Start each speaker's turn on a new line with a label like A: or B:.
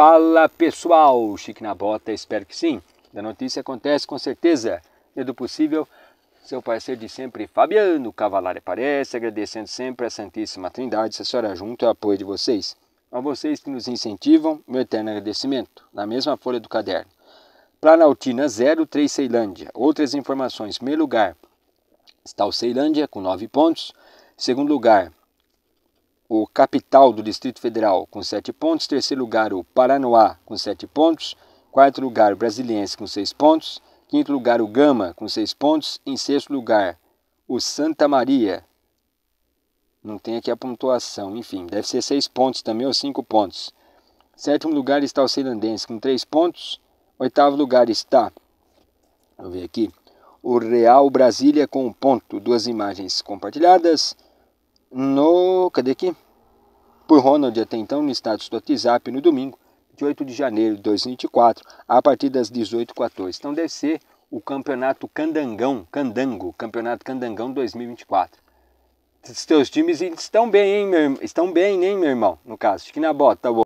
A: Fala pessoal, Chique na Bota, espero que sim. Da notícia acontece com certeza. E do possível, seu parceiro de sempre, Fabiano Cavalari aparece, agradecendo sempre a Santíssima Trindade, Senhora junto o apoio de vocês. A vocês que nos incentivam, meu eterno agradecimento, na mesma folha do caderno. Planaltina 03 Ceilândia. Outras informações. Primeiro lugar, está o Ceilândia com 9 pontos. Segundo lugar, o Capital do Distrito Federal com 7 pontos, terceiro lugar o Paranoá com 7 pontos, quarto lugar o Brasiliense com 6 pontos, quinto lugar o Gama com 6 pontos, em sexto lugar o Santa Maria. Não tem aqui a pontuação, enfim, deve ser 6 pontos também ou 5 pontos. Sétimo lugar está o Ceilandense com 3 pontos, oitavo lugar está, vou ver aqui, o Real Brasília com um ponto, duas imagens compartilhadas no. Cadê aqui? Por Ronald até então no status do WhatsApp no domingo, de 8 de janeiro de 2024, a partir das 18h14. Então deve ser o Campeonato Candangão, Candango, Campeonato Candangão 2024. Os teus times estão bem, hein, meu, estão bem, hein, meu irmão? No caso, fique na bota, tá bom?